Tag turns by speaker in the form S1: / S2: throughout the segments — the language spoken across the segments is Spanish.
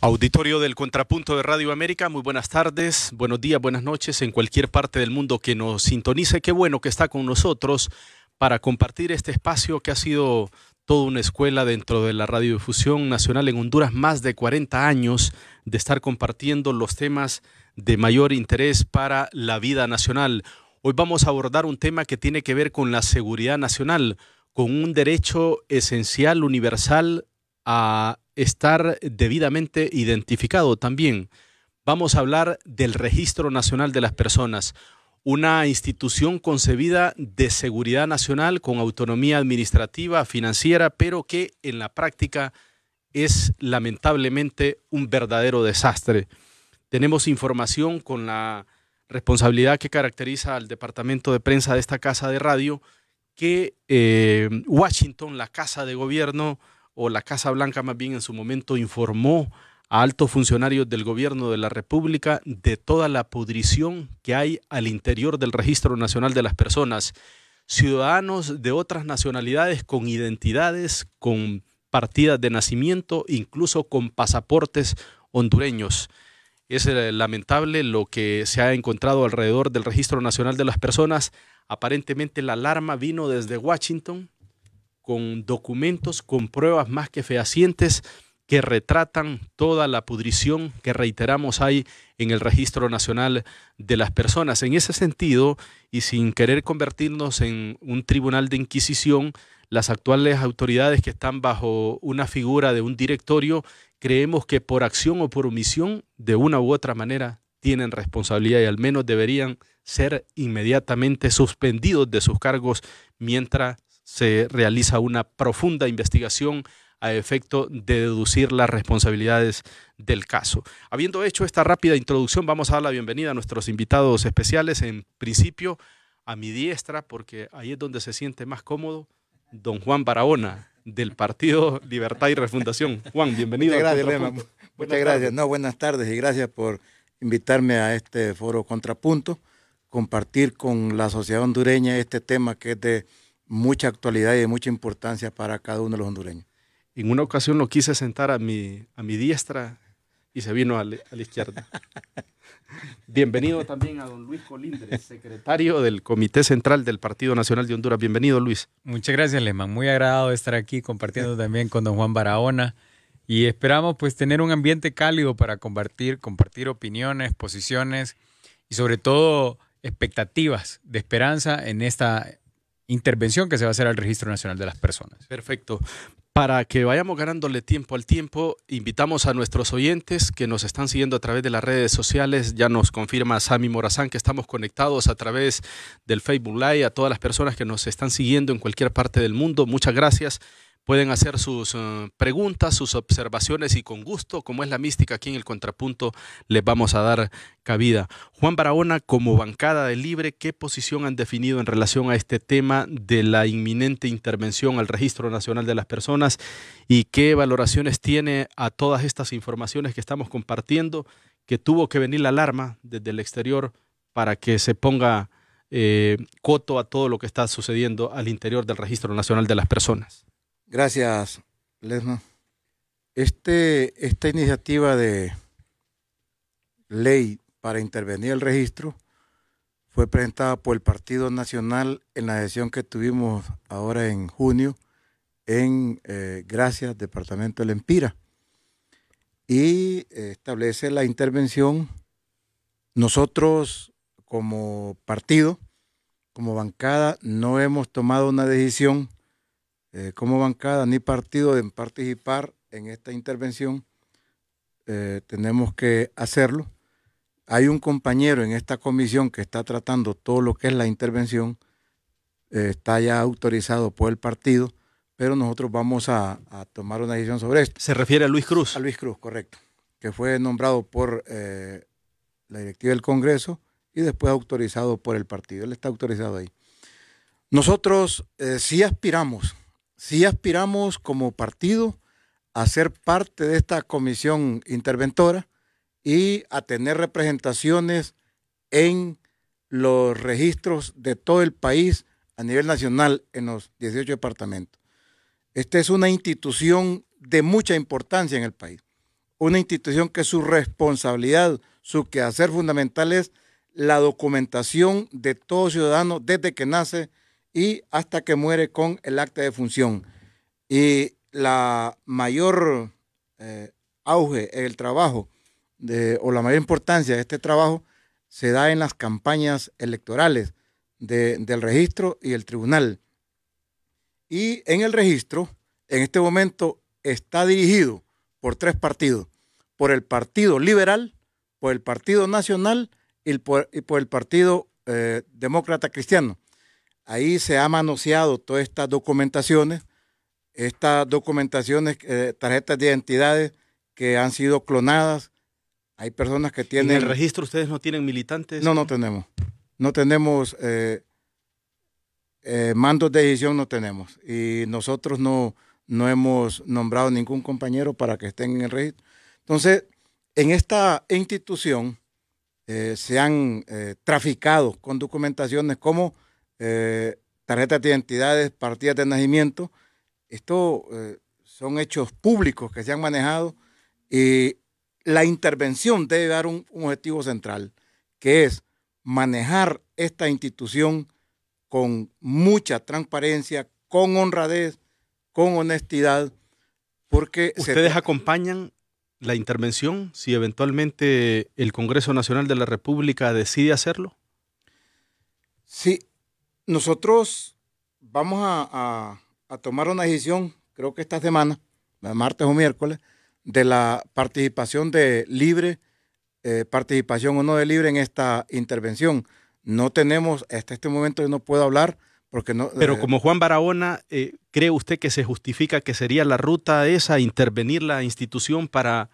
S1: Auditorio del Contrapunto de Radio América, muy buenas tardes, buenos días, buenas noches en cualquier parte del mundo que nos sintonice. Qué bueno que está con nosotros para compartir este espacio que ha sido toda una escuela dentro de la radiodifusión nacional en Honduras, más de 40 años de estar compartiendo los temas de mayor interés para la vida nacional. Hoy vamos a abordar un tema que tiene que ver con la seguridad nacional, con un derecho esencial, universal a estar debidamente identificado también. Vamos a hablar del Registro Nacional de las Personas, una institución concebida de seguridad nacional con autonomía administrativa, financiera, pero que en la práctica es lamentablemente un verdadero desastre. Tenemos información con la responsabilidad que caracteriza al departamento de prensa de esta casa de radio que eh, Washington, la casa de gobierno, o la Casa Blanca más bien en su momento informó a altos funcionarios del gobierno de la República de toda la pudrición que hay al interior del Registro Nacional de las Personas. Ciudadanos de otras nacionalidades con identidades, con partidas de nacimiento, incluso con pasaportes hondureños. Es eh, lamentable lo que se ha encontrado alrededor del Registro Nacional de las Personas. Aparentemente la alarma vino desde Washington, con documentos, con pruebas más que fehacientes que retratan toda la pudrición que reiteramos hay en el Registro Nacional de las Personas. En ese sentido, y sin querer convertirnos en un tribunal de inquisición, las actuales autoridades que están bajo una figura de un directorio, creemos que por acción o por omisión, de una u otra manera, tienen responsabilidad y al menos deberían ser inmediatamente suspendidos de sus cargos mientras se realiza una profunda investigación a efecto de deducir las responsabilidades del caso. Habiendo hecho esta rápida introducción, vamos a dar la bienvenida a nuestros invitados especiales. En principio, a mi diestra, porque ahí es donde se siente más cómodo, don Juan Barahona, del Partido Libertad y Refundación. Juan, bienvenido. Muchas gracias, Lema. Muchas gracias.
S2: No, buenas tardes y gracias por invitarme a este foro Contrapunto, compartir con la sociedad hondureña este tema que es de mucha actualidad y de mucha importancia para cada uno de los hondureños. En una ocasión lo quise sentar a mi, a mi diestra
S1: y se vino a, la, izquierda. Bienvenido también a don Luis Colindres, secretario del Comité Central del Partido Nacional de Honduras. Bienvenido, Luis.
S3: Muchas gracias, lema. Muy agradado estar aquí compartiendo también con don Juan Barahona. Y esperamos pues tener un ambiente cálido para compartir, compartir opiniones, posiciones y sobre todo expectativas de esperanza en esta intervención que se va a hacer al Registro Nacional de las Personas. Perfecto. Para que vayamos ganándole tiempo al tiempo, invitamos a nuestros oyentes
S1: que nos están siguiendo a través de las redes sociales. Ya nos confirma Sami Morazán que estamos conectados a través del Facebook Live, a todas las personas que nos están siguiendo en cualquier parte del mundo. Muchas gracias. Pueden hacer sus eh, preguntas, sus observaciones y con gusto, como es la mística aquí en el contrapunto, les vamos a dar cabida. Juan Barahona, como bancada de libre, ¿qué posición han definido en relación a este tema de la inminente intervención al Registro Nacional de las Personas y qué valoraciones tiene a todas estas informaciones que estamos compartiendo, que tuvo que venir la alarma desde el exterior para que se ponga eh, coto a todo lo que está sucediendo al interior del Registro Nacional de las Personas?
S2: Gracias, Lesma. Este, esta iniciativa de ley para intervenir el registro fue presentada por el Partido Nacional en la sesión que tuvimos ahora en junio en eh, Gracias, Departamento de Empira. Y eh, establece la intervención. Nosotros, como partido, como bancada, no hemos tomado una decisión eh, como bancada ni partido en participar en esta intervención. Eh, tenemos que hacerlo. Hay un compañero en esta comisión que está tratando todo lo que es la intervención. Eh, está ya autorizado por el partido, pero nosotros vamos a, tomar una decisión sobre esto. ¿Se refiere a Luis Cruz? A Luis Cruz, correcto. Que fue nombrado por la directiva del Congreso y después autorizado por el partido. Él está autorizado ahí. Nosotros sí aspiramos sí aspiramos como partido a ser parte de esta comisión interventora y a tener representaciones en los registros de todo el país a nivel nacional en los 18 departamentos. Esta es una institución de mucha importancia en el país, una institución que su responsabilidad, su quehacer fundamental es la documentación de todo ciudadano desde que nace y hasta que muere con el acta de función. Y la mayor eh, auge en el trabajo de, o la mayor importancia de este trabajo se da en las campañas electorales del registro y el tribunal. Y en el registro, en este momento, está dirigido por tres partidos, por el Partido Liberal, por el Partido Nacional y por, el Partido eh, Demócrata Cristiano. Ahí se ha manoseado todas estas documentaciones, estas documentaciones, eh, tarjetas de identidades que han sido clonadas. Hay personas que tienen... ¿En el registro ustedes no tienen militantes? No, no, tenemos. No tenemos eh, eh, mandos de decisión, no tenemos. Y nosotros no, no hemos nombrado ningún compañero para que estén en el registro. Entonces, en esta institución se han traficado con documentaciones como eh, tarjetas de identidades, partidas de nacimiento. Esto eh, son hechos públicos que se han manejado y la intervención debe dar un, objetivo central, que es manejar esta institución con mucha transparencia, con honradez, con honestidad, porque... ¿Ustedes acompañan la intervención
S1: si eventualmente el Congreso Nacional de la República decide hacerlo?
S2: Sí, nosotros vamos a, tomar una decisión, creo que esta semana, martes o miércoles, de la participación de libre, eh, participación o no de libre en esta intervención. No tenemos, hasta este momento yo no puedo hablar porque no... Pero eh, como
S1: Juan Barahona, eh, ¿cree usted que se justifica que sería la ruta esa, intervenir la institución para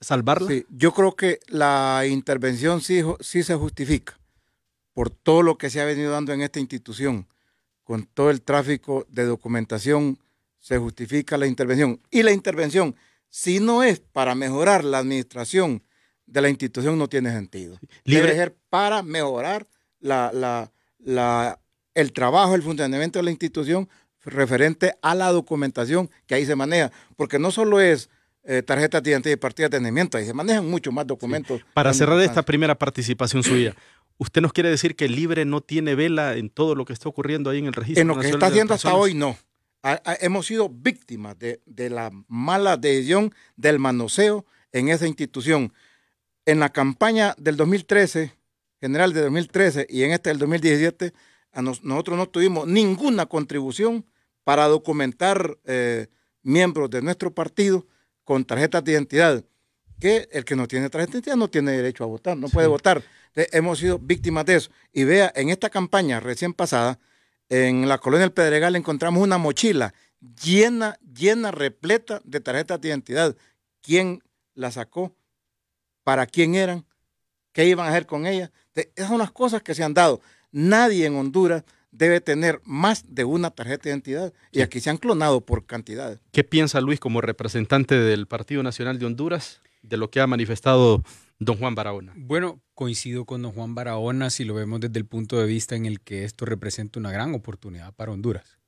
S2: salvarla? yo creo que la intervención sí, sí se justifica por todo lo que se ha venido dando en esta institución, con todo el tráfico de documentación, se justifica la intervención. Y la intervención, si no es para mejorar la administración de la institución, no tiene sentido. Libre. Debe ser para mejorar el trabajo, el funcionamiento de la institución referente a la documentación que ahí se maneja. Porque no solo es eh, tarjeta de y partida de atendimiento Ahí se manejan muchos más documentos. Para cerrar esta
S1: primera participación suya, usted nos quiere decir que Libre no tiene vela en todo
S2: lo que está ocurriendo ahí en el registro. En lo que está haciendo hasta hoy, no. hemos sido víctimas de, la mala decisión del manoseo en esa institución. En la campaña del 2013, general de 2013 y en esta del 2017, nosotros no tuvimos ninguna contribución para documentar eh, miembros de nuestro partido con tarjetas de identidad que el que no tiene tarjeta de identidad no tiene derecho a votar, no puede votar. Hemos sido víctimas de eso. Y vea, en esta campaña recién pasada, en la colonia del Pedregal encontramos una mochila llena, llena, repleta de tarjetas de identidad. ¿Quién la sacó? ¿Para quién eran? ¿Qué iban a hacer con ella. Esas son las cosas que se han dado. Nadie en Honduras debe tener más de una tarjeta de identidad y aquí se han clonado por cantidades.
S1: ¿Qué piensa Luis como representante del Partido Nacional de Honduras? de lo que ha manifestado don Juan Barahona.
S3: Bueno, coincido con don Juan Barahona si lo vemos desde el punto de vista en el que esto representa una gran oportunidad para Honduras.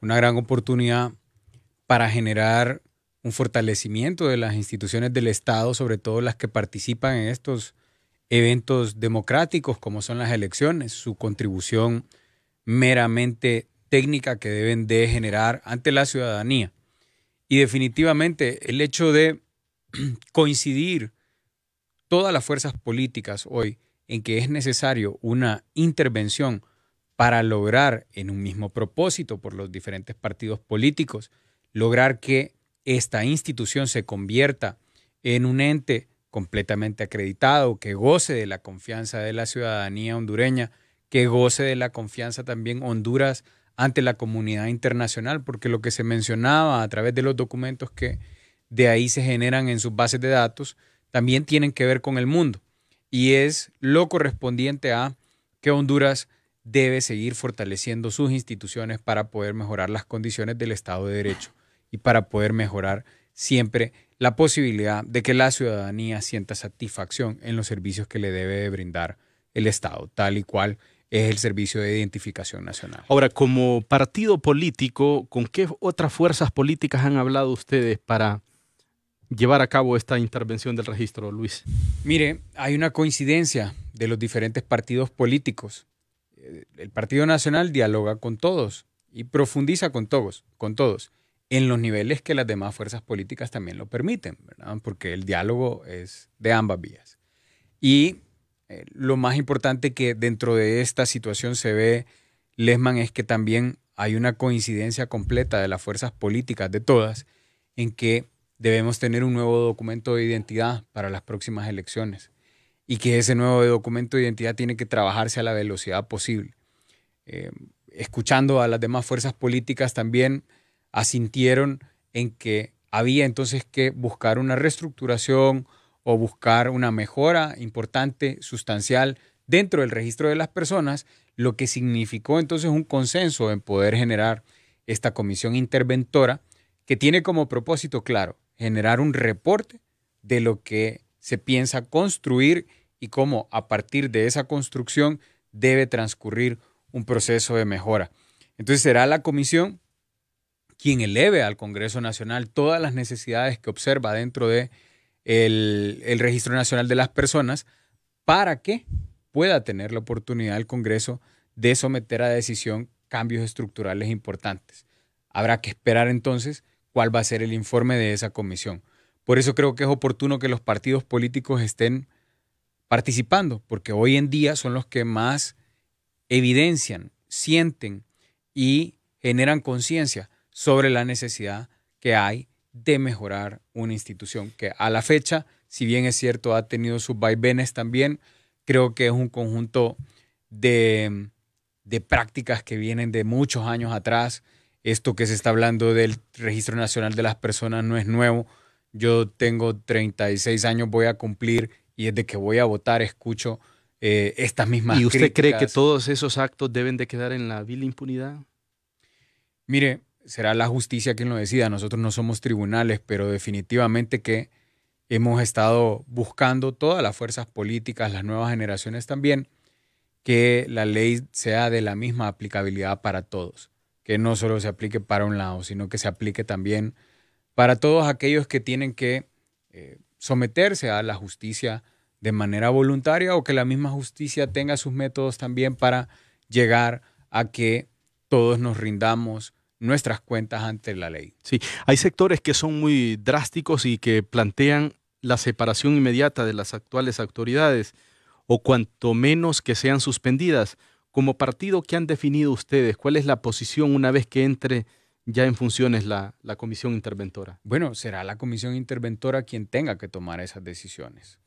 S3: Una gran oportunidad para generar un fortalecimiento de las instituciones del Estado, sobre todo las que participan en estos eventos democráticos como son las elecciones, su contribución meramente técnica que deben de generar ante la ciudadanía. Y definitivamente el hecho de coincidir todas las fuerzas políticas hoy en que es necesario una intervención para lograr en un mismo propósito por los diferentes partidos políticos, lograr que esta institución se convierta en un ente completamente acreditado, que goce de la confianza de la ciudadanía hondureña, que goce de la confianza también Honduras ante la comunidad internacional, porque lo que se mencionaba a través de los documentos que de ahí se generan en sus bases de datos, también tienen que ver con el mundo. Y es lo correspondiente a que Honduras debe seguir fortaleciendo sus instituciones para poder mejorar las condiciones del Estado de Derecho y para poder mejorar siempre la posibilidad de que la ciudadanía sienta satisfacción en los servicios que le debe brindar el Estado, tal y cual es el Servicio de Identificación Nacional.
S1: Ahora, como partido político, ¿con qué otras fuerzas políticas han hablado ustedes para llevar a cabo esta intervención
S3: del registro, Luis? Mire, hay una coincidencia de los diferentes partidos políticos. Eh, el Partido Nacional dialoga con todos y profundiza con todos, con todos, en los niveles que las demás fuerzas políticas también lo permiten, porque el diálogo es de ambas vías. Y eh, lo más importante que dentro de esta situación se ve, Lesman, es que también hay una coincidencia completa de las fuerzas políticas de todas en que debemos tener un nuevo documento de identidad para las próximas elecciones y que ese nuevo documento de identidad tiene que trabajarse a la velocidad posible. Eh, escuchando a las demás fuerzas políticas también asintieron en que había entonces que buscar una reestructuración o buscar una mejora importante, sustancial, dentro del registro de las personas, lo que significó entonces un consenso en poder generar esta comisión interventora que tiene como propósito claro generar un reporte de lo que se piensa construir y cómo a partir de esa construcción debe transcurrir un proceso de mejora. Entonces será la comisión quien eleve al Congreso Nacional todas las necesidades que observa dentro de el, Registro Nacional de las Personas para que pueda tener la oportunidad el Congreso de someter a decisión cambios estructurales importantes. Habrá que esperar entonces cuál va a ser el informe de esa comisión. Por eso creo que es oportuno que los partidos políticos estén participando, porque hoy en día son los que más evidencian, sienten y generan conciencia sobre la necesidad que hay de mejorar una institución que a la fecha, si bien es cierto, ha tenido sus vaivenes también, creo que es un conjunto de, de prácticas que vienen de muchos años atrás, esto que se está hablando del Registro Nacional de las Personas no es nuevo. Yo tengo 36 años, voy a cumplir y desde que voy a votar escucho eh, estas mismas. ¿Y usted cree que
S1: todos esos actos deben de quedar en la vil impunidad?
S3: Mire, será la justicia quien lo decida. Nosotros no somos tribunales, pero definitivamente que hemos estado buscando todas las fuerzas políticas, las nuevas generaciones también, que la ley sea de la misma aplicabilidad para todos que no solo se aplique para un lado, sino que se aplique también para todos aquellos que tienen que eh, someterse a la justicia de manera voluntaria o que la misma justicia tenga sus métodos también para llegar a que todos nos rindamos nuestras cuentas ante la ley. Sí, hay sectores que son muy drásticos y que plantean la
S1: separación inmediata de las actuales autoridades o cuanto menos que sean suspendidas como partido, ¿qué han definido ustedes? ¿Cuál es la posición una vez que entre ya
S3: en funciones la, comisión interventora? Bueno, será la comisión interventora quien tenga que tomar esas decisiones.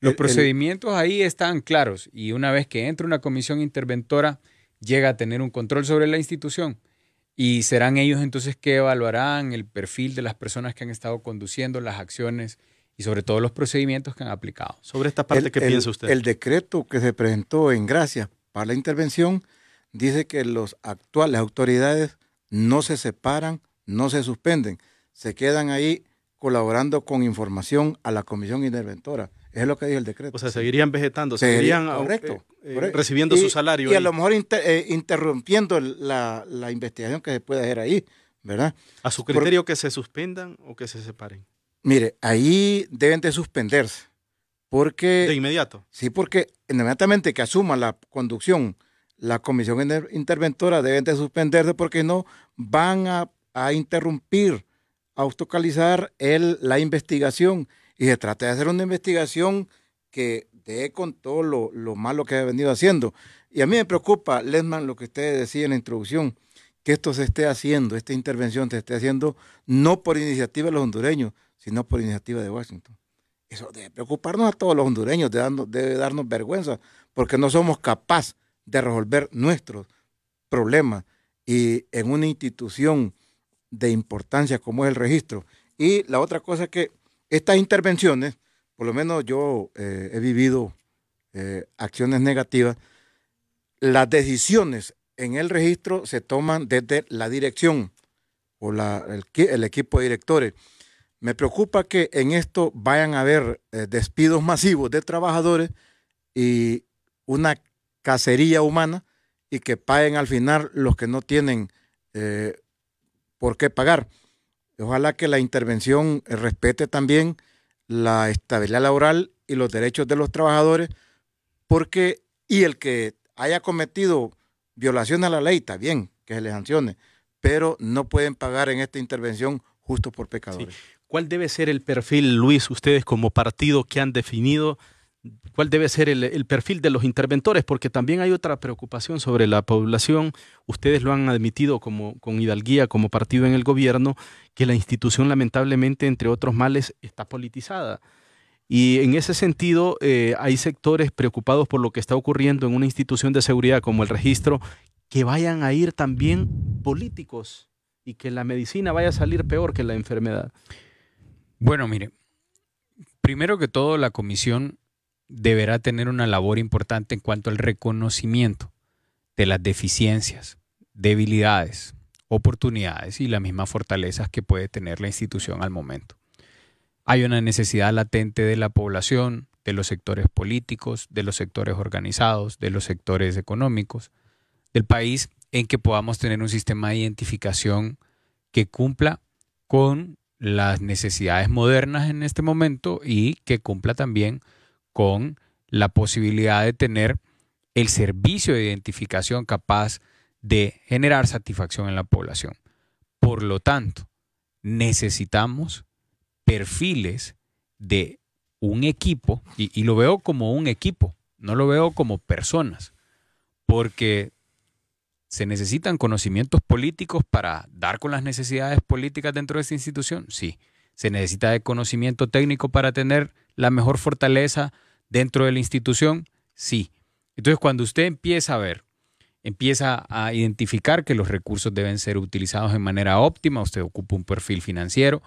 S3: Los procedimientos ahí están claros y una vez que entre una comisión interventora, llega a tener un control sobre la institución y serán ellos entonces que evaluarán el perfil de las personas que han estado conduciendo las acciones y sobre todo los procedimientos que han aplicado. Sobre esta parte, ¿qué piensa usted? El
S2: decreto que se presentó en Gracia para la intervención, dice que los actuales, autoridades no se separan, no se suspenden, se quedan ahí colaborando con información a la comisión interventora. Es lo que dice el decreto. O sea, seguirían vegetando, seguirían, eh, eh, recibiendo su salario. Y a lo mejor eh, interrumpiendo la, investigación que se puede hacer ahí, ¿verdad? A su criterio
S1: que se suspendan o que se separen.
S2: Mire, ahí deben de suspenderse de inmediato. Sí, porque inmediatamente que asuma la conducción la comisión interventora deben de suspenderse porque no van a, interrumpir, a obstaculizar la investigación. Y se trata de hacer una investigación que dé con todo lo, lo, malo que ha venido haciendo. Y a mí me preocupa, Lesman, lo que usted decía en la introducción, que esto se esté haciendo, esta intervención se esté haciendo no por iniciativa de los hondureños, sino por iniciativa de Washington. Eso debe preocuparnos a todos los hondureños, debe darnos, debe darnos vergüenza, porque no somos capaces de resolver nuestros problemas y en una institución de importancia como es el registro. Y la otra cosa es que estas intervenciones, por lo menos yo eh, he vivido eh, acciones negativas, las decisiones en el registro se toman desde la dirección o la, el equipo de directores. Me preocupa que en esto vayan a haber eh, despidos masivos de trabajadores y una cacería humana y que paguen al final los que no tienen eh, por qué pagar. Ojalá que la intervención eh, respete también la estabilidad laboral y los derechos de los trabajadores, porque y el que haya cometido violación a la ley, está bien, que se les sancione, pero no pueden pagar en esta intervención justo por pecadores.
S1: ¿Cuál debe ser el perfil, Luis, ustedes como partido que han definido? ¿Cuál debe ser el, perfil de los interventores? Porque también hay otra preocupación sobre la población. Ustedes lo han admitido como, con hidalguía, como partido en el gobierno, que la institución lamentablemente, entre otros males, está politizada. Y en ese sentido, eh, hay sectores preocupados por lo que está ocurriendo en una institución de seguridad como el registro, que vayan a ir también políticos y que la medicina vaya a salir peor que la enfermedad.
S3: Bueno, mire, primero que todo, la comisión deberá tener una labor importante en cuanto al reconocimiento de las deficiencias, debilidades, oportunidades y las mismas fortalezas que puede tener la institución al momento. Hay una necesidad latente de la población, de los sectores políticos, de los sectores organizados, de los sectores económicos, del país, en que podamos tener un sistema de identificación que cumpla con las necesidades modernas en este momento y que cumpla también con la posibilidad de tener el servicio de identificación capaz de generar satisfacción en la población. Por lo tanto, necesitamos perfiles de un equipo, y, lo veo como un equipo, no lo veo como personas, porque ¿Se necesitan conocimientos políticos para dar con las necesidades políticas dentro de esta institución? Sí. ¿Se necesita de conocimiento técnico para tener la mejor fortaleza dentro de la institución? Sí. Entonces, cuando usted empieza a ver, empieza a identificar que los recursos deben ser utilizados de manera óptima, usted ocupa un perfil financiero,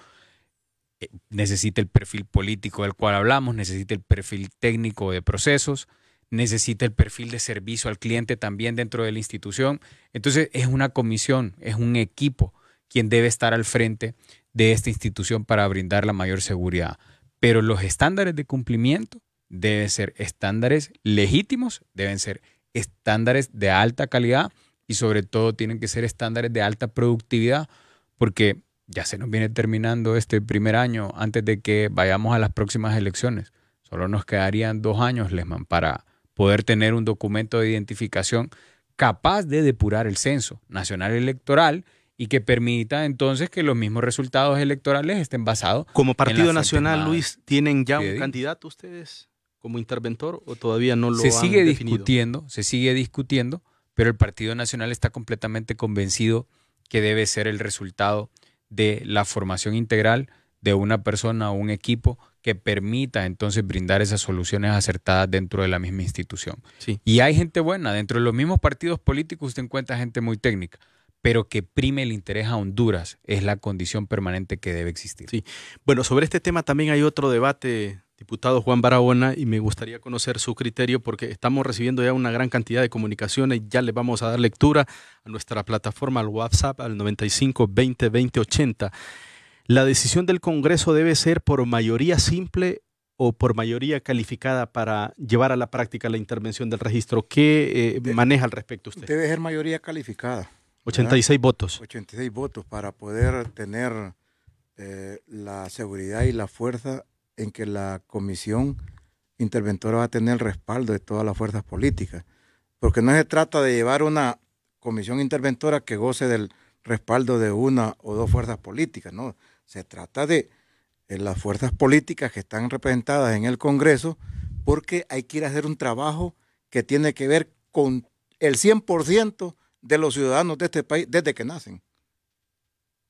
S3: eh, necesita el perfil político del cual hablamos, necesita el perfil técnico de procesos, necesita el perfil de servicio al cliente también dentro de la institución. Entonces es una comisión, es un equipo quien debe estar al frente de esta institución para brindar la mayor seguridad. Pero los estándares de cumplimiento deben ser estándares legítimos, deben ser estándares de alta calidad y sobre todo tienen que ser estándares de alta productividad porque ya se nos viene terminando este primer año antes de que vayamos a las próximas elecciones. Solo nos quedarían dos años, Lesman, para, poder tener un documento de identificación capaz de depurar el censo nacional electoral y que permita entonces que los mismos resultados electorales estén basados. Como Partido Nacional, Luis, ¿tienen ya un
S1: candidato ustedes como interventor o todavía no lo se sigue discutiendo,
S3: se sigue discutiendo, pero el Partido Nacional está completamente convencido que debe ser el resultado de la formación integral de una persona o un equipo que permita entonces brindar esas soluciones acertadas dentro de la misma institución. Sí. Y hay gente buena, dentro de los mismos partidos políticos usted encuentra gente muy técnica, pero que prime el interés a Honduras es la condición permanente que debe existir. Sí. Bueno, sobre este tema también hay otro debate,
S1: diputado Juan Barahona, y me gustaría conocer su criterio porque estamos recibiendo ya una gran cantidad de comunicaciones, ya le vamos a dar lectura a nuestra plataforma, al WhatsApp, al 95 20 20 80. La decisión del Congreso debe ser por mayoría simple o por mayoría calificada para llevar a la práctica la intervención del registro. ¿Qué eh, maneja al
S2: respecto usted? Debe ser mayoría calificada. 86 votos. 86 votos para poder tener eh, la seguridad y la fuerza en que la comisión interventora va a tener el respaldo de todas las fuerzas políticas. Porque no se trata de llevar una comisión interventora que goce del respaldo de una o dos fuerzas políticas, ¿no? Se trata de eh, las fuerzas políticas que están representadas en el Congreso, porque hay que ir a hacer un trabajo que tiene que ver con el 100% de los ciudadanos de este país desde que nacen.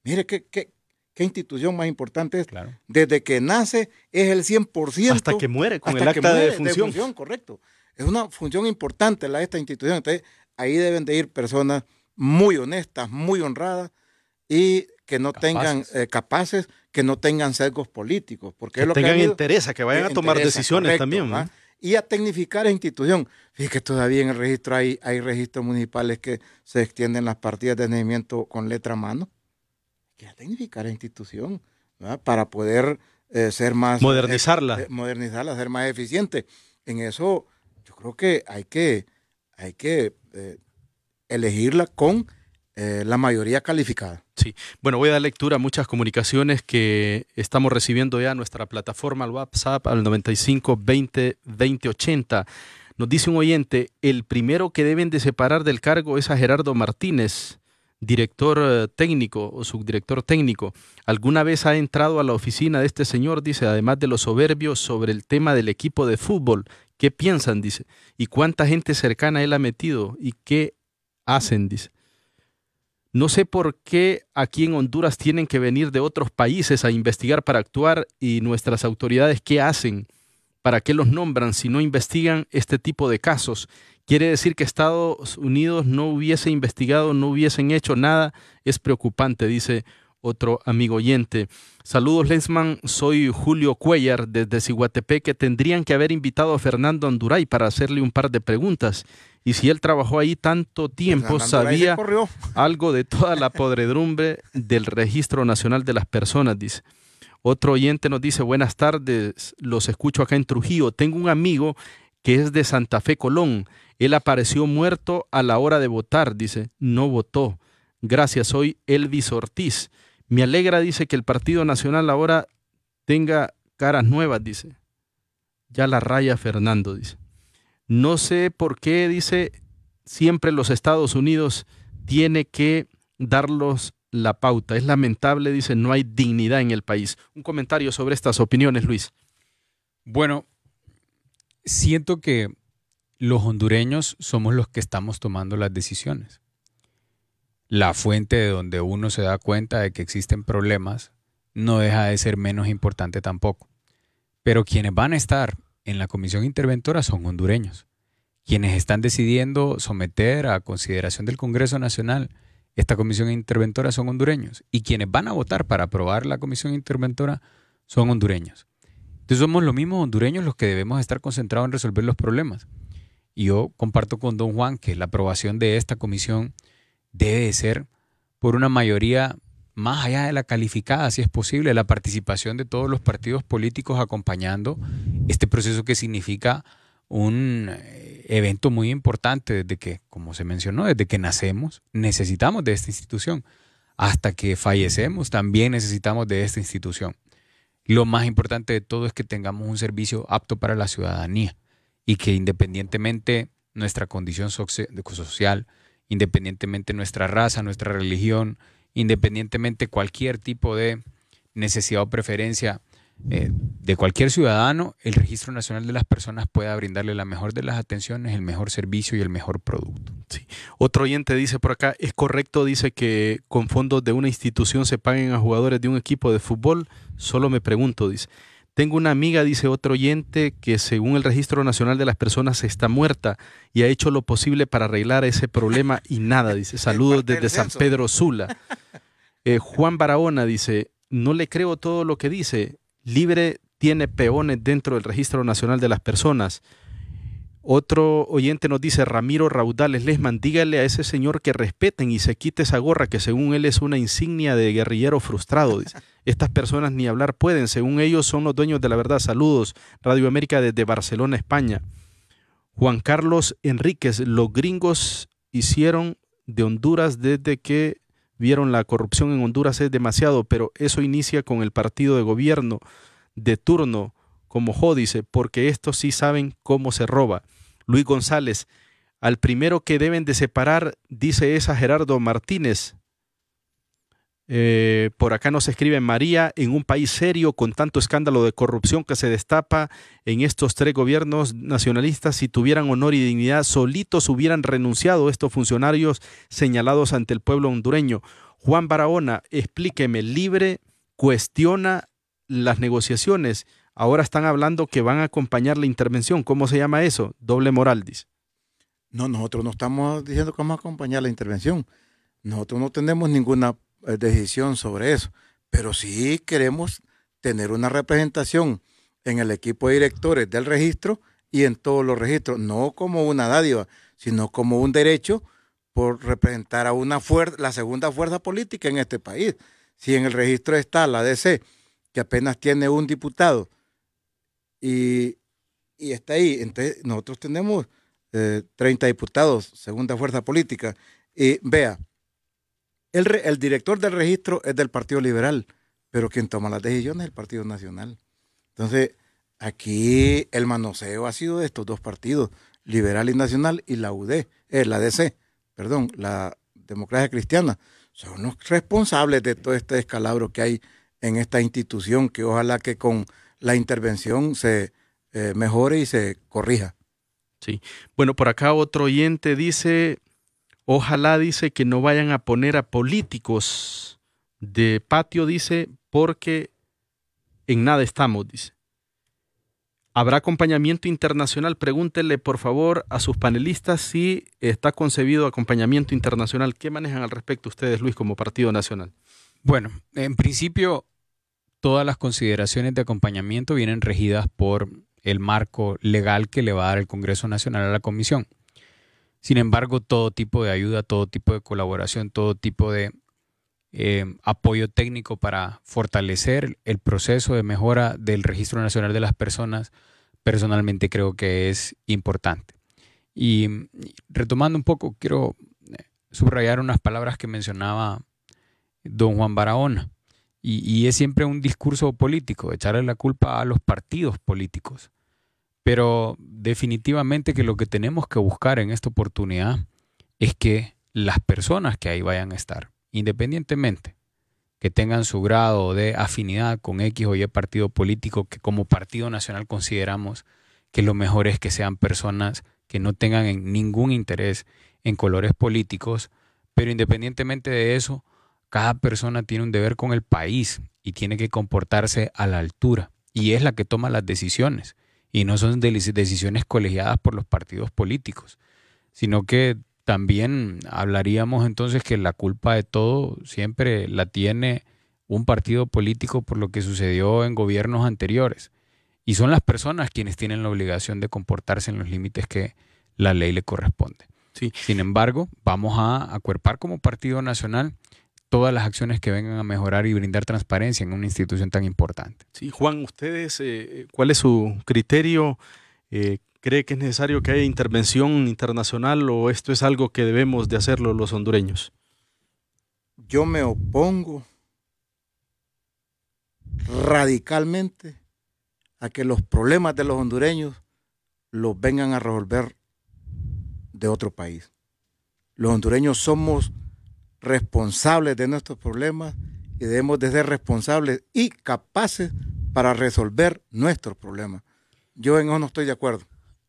S2: Mire qué, qué, institución más importante es. Desde que nace es el 100%. Hasta que muere con el acta de función. de función. Correcto. Es una función importante la esta institución. Entonces, ahí deben de ir personas muy honestas, muy honradas y que no tengan eh, capaces, que no tengan sesgos políticos, porque que tengan interés, que vayan a tomar decisiones también. Y a tecnificar la institución. Fíjate que todavía en el registro hay, hay registros municipales que se extienden las partidas de endeudamiento con letra a mano. Que a tecnificar la institución, para poder eh, ser más... Modernizarla. Eh, modernizarla, ser más eficiente. En eso yo creo que hay que, hay que elegirla con eh, la mayoría calificada. Sí, bueno, voy a
S1: dar lectura a muchas comunicaciones que estamos recibiendo ya en nuestra plataforma, al WhatsApp, al 95 20 20 80. Nos dice un oyente, el primero que deben de separar del cargo es a Gerardo Martínez, director eh, técnico o subdirector técnico. ¿Alguna vez ha entrado a la oficina de este señor? Dice, además de los soberbios sobre el tema del equipo de fútbol. ¿Qué piensan? Dice. ¿Y cuánta gente cercana él ha metido? ¿Y qué hacen? Dice. No sé por qué aquí en Honduras tienen que venir de otros países a investigar para actuar y nuestras autoridades qué hacen, para qué los nombran si no investigan este tipo de casos. Quiere decir que Estados Unidos no hubiese investigado, no hubiesen hecho nada. Es preocupante, dice otro amigo oyente. Saludos, Lensman. Soy Julio Cuellar desde Siguatepeque. Tendrían que haber invitado a Fernando Anduray para hacerle un par de preguntas. Y si él trabajó ahí tanto pues tiempo, sabía algo de toda la podredumbre del Registro Nacional de las Personas, dice. Otro oyente nos dice, buenas tardes, los escucho acá en Trujillo. Tengo un amigo que es de Santa Fe Colón. Él apareció muerto a la hora de votar, dice, no votó. Gracias, soy Elvis Ortiz. Me alegra, dice, que el Partido Nacional ahora tenga caras nuevas, dice. Ya la raya Fernando, dice. No sé por qué, dice, siempre los Estados Unidos tiene que darlos la pauta. Es lamentable, dice, no hay dignidad en el país. Un comentario sobre estas opiniones, Luis.
S3: Bueno, siento que los hondureños somos los que estamos tomando las decisiones. La fuente de donde uno se da cuenta de que existen problemas no deja de ser menos importante tampoco. Pero quienes van a estar en la Comisión Interventora son hondureños, quienes están decidiendo someter a consideración del Congreso Nacional esta Comisión Interventora son hondureños y quienes van a votar para aprobar la Comisión Interventora son hondureños. Entonces somos los mismos hondureños los que debemos estar concentrados en resolver los problemas. Y yo comparto con don Juan que la aprobación de esta comisión debe ser por una mayoría más allá de la calificada, si es posible, la participación de todos los partidos políticos acompañando este proceso que significa un eh, evento muy importante desde que, como se mencionó, desde que nacemos, necesitamos de esta institución. Hasta que fallecemos, también necesitamos de esta institución. Lo más importante de todo es que tengamos un servicio apto para la ciudadanía y que independientemente nuestra condición social, independientemente nuestra raza, nuestra religión, independientemente cualquier tipo de necesidad o preferencia eh, de cualquier ciudadano, el Registro Nacional de las Personas pueda brindarle la mejor de las atenciones, el mejor servicio y el mejor producto.
S1: Otro oyente dice por acá, es correcto, dice que con fondos de una institución se paguen a jugadores de un equipo de fútbol, solo me pregunto, dice. Tengo una amiga, dice otro oyente, que según el Registro Nacional de las Personas está muerta y ha hecho lo posible para arreglar ese problema y nada, dice. Saludos desde San Pedro Sula. Eh, Juan Barahona dice, no le creo todo lo que dice. Libre tiene peones dentro del Registro Nacional de las Personas. Otro oyente nos dice, Ramiro Raudales les dígale a ese señor que respeten y se quite esa gorra que según él es una insignia de guerrillero frustrado. Dice. Estas personas ni hablar pueden, según ellos son los dueños de la verdad. Saludos, Radio América desde Barcelona, España. Juan Carlos Enríquez, los gringos hicieron de Honduras desde que vieron la corrupción en Honduras es demasiado, pero eso inicia con el partido de gobierno de turno, como Jódice, porque estos sí saben cómo se roba. Luis González, al primero que deben de separar, dice esa Gerardo Martínez, eh, por acá nos escribe María, en un país serio con tanto escándalo de corrupción que se destapa en estos tres gobiernos nacionalistas, si tuvieran honor y dignidad, solitos hubieran renunciado estos funcionarios señalados ante el pueblo hondureño. Juan Barahona, explíqueme, libre cuestiona las negociaciones. Ahora están hablando que van a acompañar la intervención. ¿Cómo se llama eso? Doble Moraldis
S2: No, nosotros no estamos diciendo que vamos a acompañar la intervención. Nosotros no tenemos ninguna eh, decisión sobre eso. Pero sí queremos tener una representación en el equipo de directores del registro y en todos los registros, no como una dádiva, sino como un derecho por representar a una fuerza, la segunda fuerza política en este país. Si en el registro está la DC, que apenas tiene un diputado y, está ahí, entonces nosotros tenemos 30 eh, diputados, segunda fuerza política, y vea, el, director del registro es del Partido Liberal, pero quien toma las decisiones es el Partido Nacional. Entonces, aquí el manoseo ha sido de estos dos partidos, Liberal y Nacional y la UD, eh, la DC, perdón, la Democracia Cristiana. Son los responsables de todo este descalabro que hay en esta institución, que ojalá que con la intervención se eh, mejore y se corrija.
S1: Sí. Bueno, por acá otro oyente dice, Ojalá dice que no vayan a poner a políticos de patio, dice, porque en nada estamos, dice. ¿Habrá acompañamiento internacional? Pregúntele, por favor, a sus panelistas si está concebido acompañamiento internacional. ¿Qué manejan al respecto ustedes, Luis, como Partido Nacional?
S3: Bueno, en principio, todas las consideraciones de acompañamiento vienen regidas por el marco legal que le va a dar el Congreso Nacional a la Comisión. Sin embargo, todo tipo de ayuda, todo tipo de colaboración, todo tipo de eh, apoyo técnico para fortalecer el proceso de mejora del Registro Nacional de las Personas, personalmente creo que es importante. Y retomando un poco, quiero eh, subrayar unas palabras que mencionaba don Juan Barahona. y es siempre un discurso político, echarle la culpa a los partidos políticos. Pero definitivamente que lo que tenemos que buscar en esta oportunidad es que las personas que ahí vayan a estar, independientemente que tengan su grado de afinidad con X o Y partido político, que como partido nacional consideramos que lo mejor es que sean personas que no tengan ningún interés en colores políticos, pero independientemente de eso, cada persona tiene un deber con el país y tiene que comportarse a la altura, y es la que toma las decisiones y no son decisiones colegiadas por los partidos políticos, sino que también hablaríamos entonces que la culpa de todo siempre la tiene un partido político por lo que sucedió en gobiernos anteriores. Y son las personas quienes tienen la obligación de comportarse en los límites que la ley le corresponde. Sí. Sin embargo, vamos a acuerpar como Partido Nacional todas las acciones que vengan a mejorar y brindar transparencia en una institución tan importante.
S1: Sí, Juan, ustedes, eh, eh, ¿cuál es su criterio? Eh, ¿Cree que es necesario que haya intervención internacional o esto es algo que
S2: debemos de hacerlo los hondureños? Yo me opongo radicalmente a que los problemas de los hondureños los vengan a resolver de otro país. Los hondureños somos responsables de nuestros problemas y debemos de ser responsables y capaces para resolver nuestros problemas. Yo en eso no estoy de acuerdo.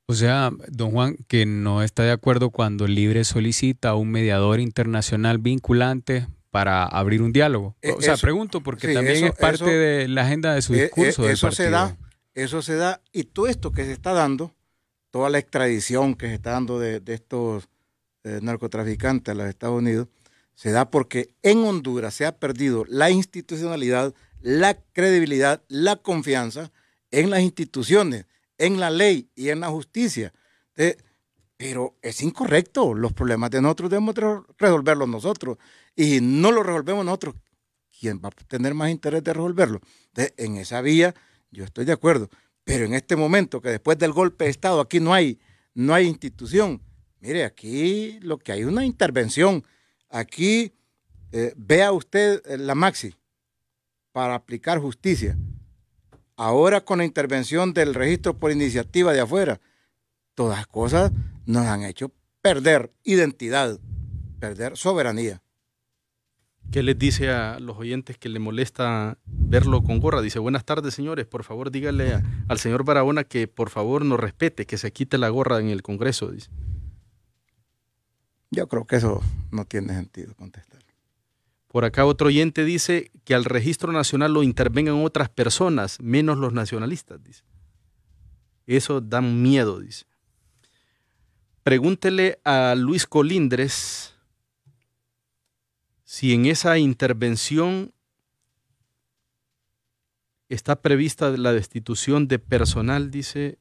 S3: O sea, don Juan, que no está de acuerdo cuando Libre solicita un mediador internacional vinculante para abrir un diálogo. E, o sea, pregunto porque también es parte de la agenda de su e, e, discurso. eso se da,
S2: eso se da, y todo esto que se está dando, toda la extradición que se está dando de, estos eh, narcotraficantes a los Estados Unidos, se da porque en Honduras se ha perdido la institucionalidad, la credibilidad, la confianza en las instituciones, en la ley y en la justicia. Eh, pero es incorrecto, los problemas de nosotros debemos resolverlos nosotros. Y no los resolvemos nosotros, ¿quién va a tener más interés de resolverlo? en esa vía yo estoy de acuerdo. Pero en este momento, que después del golpe de Estado aquí no hay, no hay institución, mire, aquí lo que hay es una intervención Aquí eh, vea usted eh, la maxi para aplicar justicia. Ahora con la intervención del registro por iniciativa de afuera, todas cosas nos han hecho perder identidad, perder soberanía. ¿Qué les dice a los oyentes que le
S1: molesta verlo con gorra? Dice, buenas tardes señores, por favor dígale al señor Barahona que por favor nos respete, que se quite la gorra en el Congreso, dice.
S2: Yo creo que eso no tiene sentido contestar.
S1: Por acá otro oyente dice que al registro nacional lo intervengan otras personas, menos los nacionalistas, dice. Eso da miedo, dice. Pregúntele a Luis Colindres si en esa intervención está prevista la destitución de personal, dice,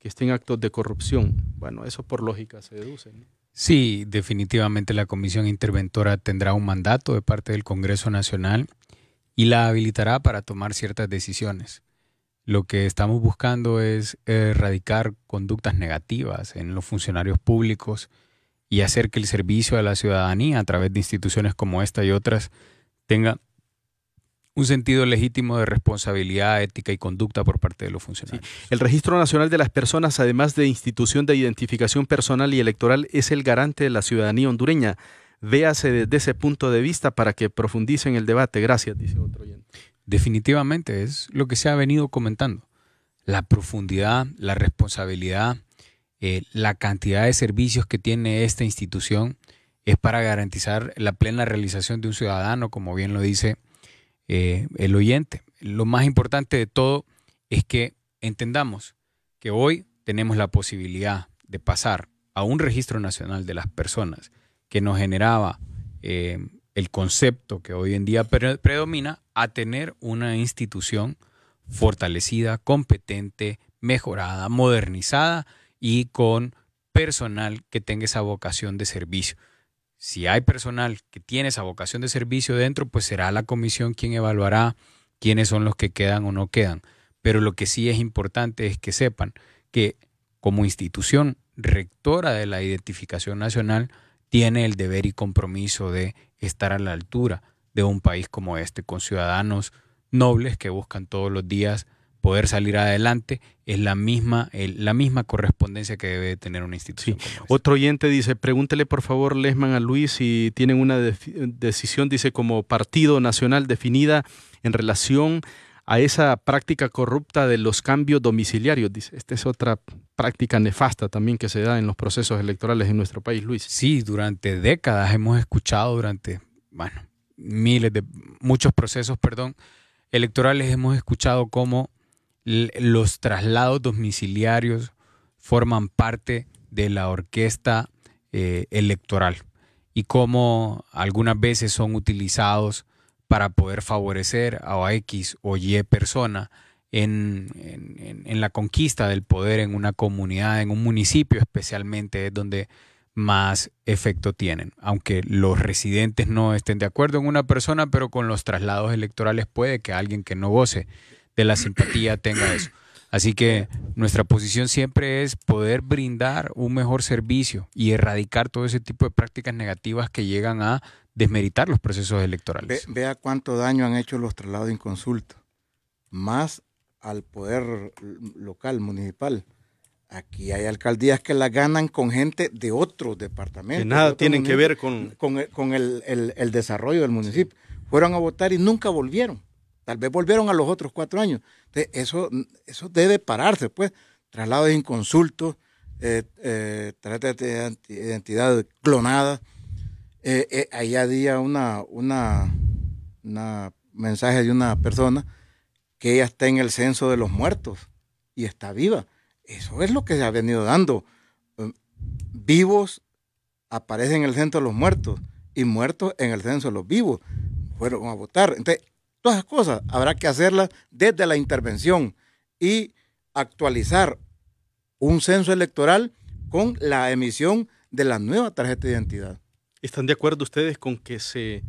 S1: que esté en actos de corrupción. Bueno, eso por lógica se deduce. ¿no?
S3: Sí, definitivamente la Comisión Interventora tendrá un mandato de parte del Congreso Nacional y la habilitará para tomar ciertas decisiones. Lo que estamos buscando es eh, erradicar conductas negativas en los funcionarios públicos y hacer que el servicio a la ciudadanía a través de instituciones como esta y otras tenga un sentido legítimo de responsabilidad ética y conducta por parte de los funcionarios. El Registro
S1: Nacional de las Personas, además de institución de identificación personal y electoral, es el garante de la ciudadanía hondureña. Véase desde ese punto de vista para que profundicen el debate. Gracias, dice otro
S3: Definitivamente es lo que se ha venido comentando. La profundidad, la responsabilidad, eh, la cantidad de servicios que tiene esta institución es para garantizar la plena realización de un ciudadano, como bien lo dice eh, el oyente. Lo más importante de todo es que entendamos que hoy tenemos la posibilidad de pasar a un registro nacional de las personas que nos generaba eh, el concepto que hoy en día predomina a tener una institución fortalecida, competente, mejorada, modernizada y con personal que tenga esa vocación de servicio si hay personal que tiene esa vocación de servicio dentro, pues será la comisión quien evaluará quiénes son los que quedan o no quedan. Pero lo que sí es importante es que sepan que como institución rectora de la identificación nacional tiene el deber y compromiso de estar a la altura de un país como este, con ciudadanos nobles que buscan todos los días poder salir adelante es la misma, la misma correspondencia que debe tener una institución. Otro oyente dice, pregúntele por
S1: favor Lesman a Luis si tienen una decisión, dice, como partido nacional definida en relación a esa práctica corrupta de los cambios domiciliarios. Dice,
S3: esta es otra práctica nefasta también que se da en los procesos electorales en nuestro país, Luis. Sí, durante décadas hemos escuchado durante, bueno, miles de, muchos procesos, perdón, electorales hemos escuchado cómo los traslados domiciliarios forman parte de la orquesta eh, electoral y cómo algunas veces son utilizados para poder favorecer a X o Y persona en, en, en, la conquista del poder en una comunidad, en un municipio especialmente, es donde más efecto tienen. Aunque los residentes no estén de acuerdo en una persona, pero con los traslados electorales puede que alguien que no goce de la simpatía tenga eso. Así que nuestra posición siempre es poder brindar un mejor servicio y erradicar todo ese tipo de prácticas negativas que llegan a desmeritar los procesos electorales.
S2: vea cuánto daño han hecho los traslados en consulta, más al poder local, municipal. Aquí hay alcaldías que la ganan con gente de otros departamentos. Que nada tienen que ver con... Con, el, desarrollo del municipio. Fueron a votar y nunca volvieron. Tal vez volvieron a los otros cuatro años. Entonces, eso, eso debe pararse, pues. de inconsultos, eh, eh trata de identidad clonada. Eh, eh, ahí había una, una, mensaje de una persona que ella está en el censo de los muertos y está viva. Eso es lo que se ha venido dando. Vivos aparecen en el censo de los muertos y muertos en el censo de los vivos. Fueron a votar. Entonces, esas cosas habrá que hacerlas desde la intervención y actualizar un censo electoral con la emisión de la nueva tarjeta de identidad. ¿Están de acuerdo ustedes con que se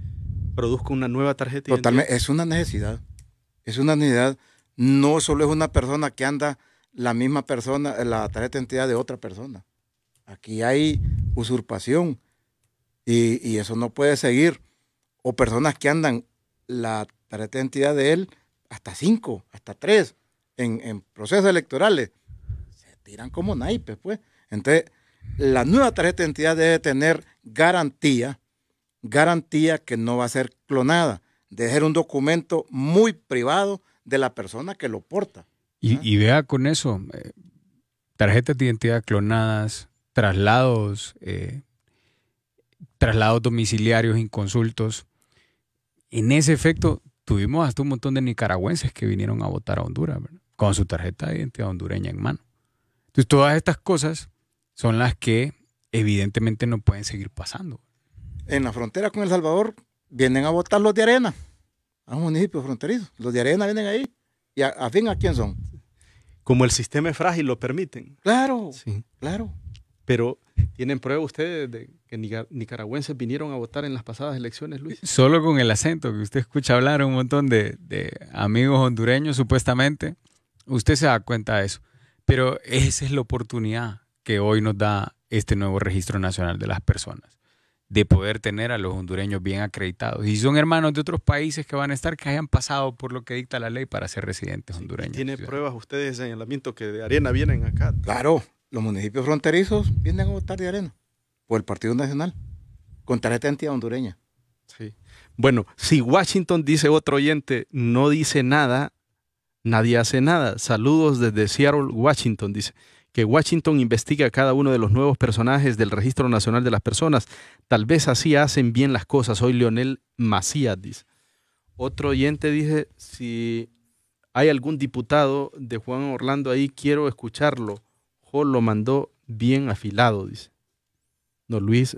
S2: produzca una nueva tarjeta de Totalmente, es una necesidad. Es una necesidad. No solo es una persona que anda la misma persona, la tarjeta de identidad de otra persona. Aquí hay usurpación y, y eso no puede seguir. O personas que andan la Tarjeta de identidad de él, hasta cinco, hasta tres, en, procesos electorales. Se tiran como naipes, pues. Entonces, la nueva tarjeta de identidad debe tener garantía, garantía que no va a ser clonada, Debe ser un documento muy privado de la persona que lo porta.
S3: Y, vea con eso, eh, tarjetas de identidad clonadas, traslados, eh, traslados domiciliarios, inconsultos. En ese efecto, tuvimos hasta un montón de nicaragüenses que vinieron a votar a Honduras, con su tarjeta de identidad hondureña en mano. Entonces, todas estas cosas son las que evidentemente no pueden seguir
S2: pasando. En la frontera con El Salvador vienen a votar los de arena, a un municipio fronterizo. Los de arena vienen ahí. ¿Y a, fin a quién son? Como el sistema es frágil,
S1: lo permiten. Claro, sí. claro. Pero ¿Tienen prueba ustedes de que nicaragüenses vinieron a votar en las pasadas elecciones, Luis?
S3: Solo con el acento que usted escucha hablar a un montón de, de amigos hondureños, supuestamente, usted se da cuenta de eso. Pero esa es la oportunidad que hoy nos da este nuevo registro nacional de las personas, de poder tener a los hondureños bien acreditados. Y son hermanos de otros países que van a estar, que hayan pasado por lo que dicta la ley para ser residentes hondureños. ¿Tiene pruebas ustedes de señalamiento que de arena vienen acá?
S2: Claro, los municipios fronterizos vienen a votar de arena por el Partido Nacional con tarjeta entidad hondureña. Sí. Bueno, si Washington dice otro oyente,
S1: no dice nada, nadie hace nada. Saludos desde Seattle, Washington, dice. Que Washington investiga a cada uno de los nuevos personajes del Registro Nacional de las Personas. Tal vez así hacen bien las cosas. Hoy Leonel Macías, dice. Otro oyente dice, si hay algún diputado de Juan Orlando ahí, quiero escucharlo lo mandó bien afilado, dice. No, Luis,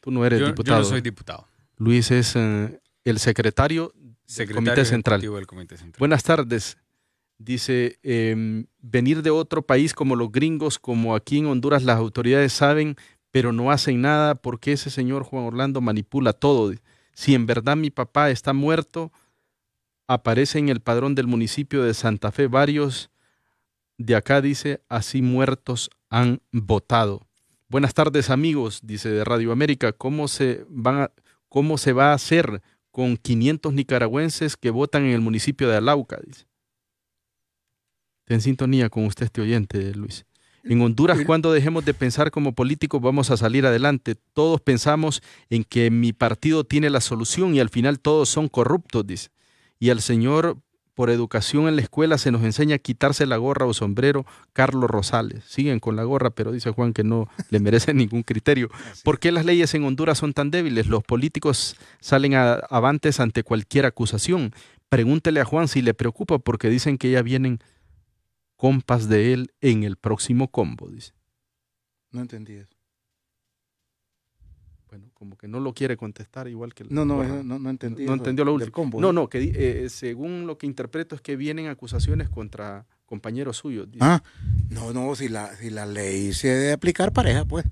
S1: tú no eres diputado. Yo no soy ¿eh? diputado. Luis es eh, el secretario, del, Comité Central. Buenas tardes. Dice, em, venir de otro país como los gringos, como aquí en Honduras, las autoridades saben, pero no hacen nada porque ese señor Juan Orlando manipula todo. Si en verdad mi papá está muerto, aparece en el padrón del municipio de Santa Fe varios de acá dice, así muertos han votado. Buenas tardes amigos, dice de Radio América, ¿cómo se, van cómo se va a hacer con 500 nicaragüenses que votan en el municipio de Alauca? Dice. En sintonía con usted este oyente, Luis. En Honduras, cuando dejemos de pensar como políticos, vamos a salir adelante. Todos pensamos en que mi partido tiene la solución y al final todos son corruptos, dice. Y al señor por educación en la escuela se nos enseña a quitarse la gorra o sombrero, Carlos Rosales. Siguen con la gorra, pero dice Juan que no le merece ningún criterio. ¿Por qué las leyes en Honduras son tan débiles? Los políticos salen a, avantes ante cualquier acusación. Pregúntele a Juan si le preocupa porque dicen que ya vienen compas de él en el próximo combo, dice.
S2: No entendí eso
S1: bueno, como que no lo quiere contestar igual que... no, no, no, no No entendió lo último. no, no, que eh, eh, según lo que interpreto es que vienen acusaciones contra compañeros suyos. Ah, no,
S2: no, si la, si la ley se debe aplicar pareja, pues.